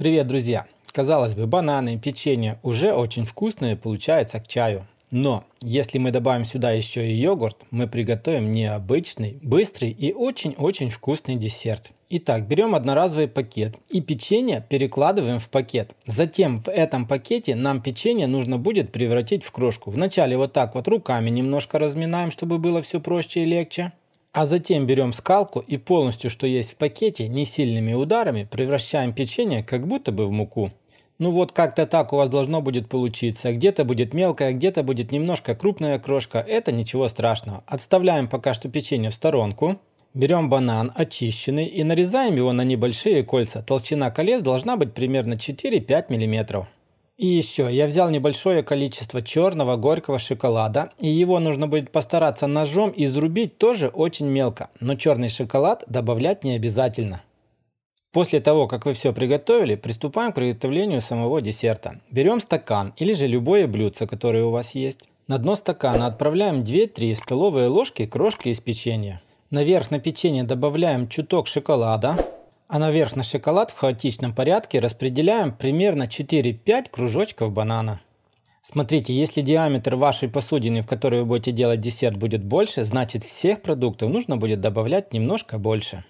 Привет, друзья! Казалось бы, бананы, печенье уже очень вкусные получаются к чаю. Но если мы добавим сюда еще и йогурт, мы приготовим необычный, быстрый и очень-очень вкусный десерт. Итак, берем одноразовый пакет и печенье перекладываем в пакет. Затем в этом пакете нам печенье нужно будет превратить в крошку. Вначале вот так вот руками немножко разминаем, чтобы было все проще и легче. А затем берем скалку и полностью, что есть в пакете, не сильными ударами превращаем печенье как будто бы в муку. Ну вот как-то так у вас должно будет получиться. Где-то будет мелкая, где-то будет немножко крупная крошка. Это ничего страшного. Отставляем пока что печенье в сторонку. Берем банан очищенный и нарезаем его на небольшие кольца. Толщина колец должна быть примерно 4-5 миллиметров. И еще, я взял небольшое количество черного горького шоколада, и его нужно будет постараться ножом изрубить тоже очень мелко, но черный шоколад добавлять не обязательно. После того, как вы все приготовили, приступаем к приготовлению самого десерта. Берем стакан или же любое блюдце, которое у вас есть. На дно стакана отправляем 2-3 столовые ложки крошки из печенья. Наверх на печенье добавляем чуток шоколада а наверх на шоколад в хаотичном порядке распределяем примерно 4-5 кружочков банана. Смотрите, если диаметр вашей посудины, в которой вы будете делать десерт, будет больше, значит всех продуктов нужно будет добавлять немножко больше.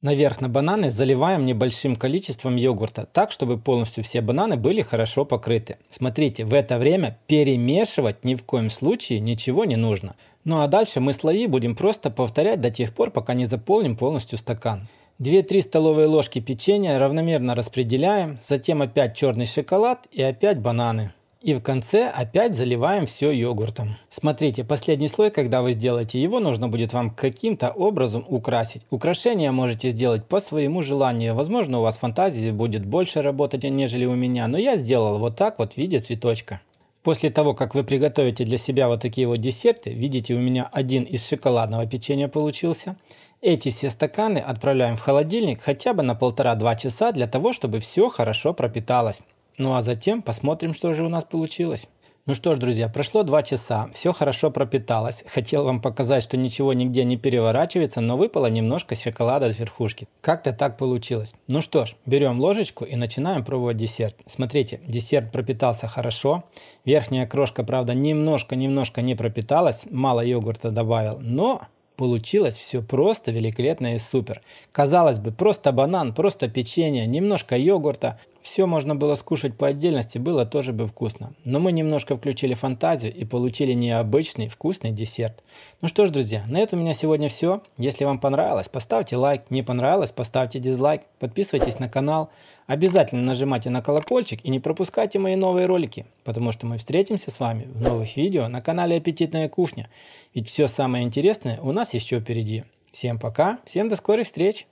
Наверх на бананы заливаем небольшим количеством йогурта, так чтобы полностью все бананы были хорошо покрыты. Смотрите, в это время перемешивать ни в коем случае ничего не нужно. Ну а дальше мы слои будем просто повторять до тех пор, пока не заполним полностью стакан. 2-3 столовые ложки печенья равномерно распределяем, затем опять черный шоколад и опять бананы. И в конце опять заливаем все йогуртом. Смотрите, последний слой, когда вы сделаете его, нужно будет вам каким-то образом украсить. Украшение можете сделать по своему желанию. Возможно, у вас фантазии будет больше работать, нежели у меня. Но я сделал вот так вот в виде цветочка. После того, как вы приготовите для себя вот такие вот десерты, видите, у меня один из шоколадного печенья получился. Эти все стаканы отправляем в холодильник хотя бы на полтора-два часа для того, чтобы все хорошо пропиталось. Ну а затем посмотрим, что же у нас получилось. Ну что ж, друзья, прошло 2 часа, все хорошо пропиталось. Хотел вам показать, что ничего нигде не переворачивается, но выпало немножко шоколада с верхушки. Как-то так получилось. Ну что ж, берем ложечку и начинаем пробовать десерт. Смотрите, десерт пропитался хорошо. Верхняя крошка, правда, немножко-немножко не пропиталась, мало йогурта добавил, но Получилось все просто великолепно и супер. Казалось бы, просто банан, просто печенье, немножко йогурта, все можно было скушать по отдельности, было тоже бы вкусно. Но мы немножко включили фантазию и получили необычный вкусный десерт. Ну что ж, друзья, на этом у меня сегодня все. Если вам понравилось, поставьте лайк. Не понравилось, поставьте дизлайк. Подписывайтесь на канал. Обязательно нажимайте на колокольчик и не пропускайте мои новые ролики, потому что мы встретимся с вами в новых видео на канале Аппетитная кухня. Ведь все самое интересное у нас еще впереди. Всем пока, всем до скорой встречи!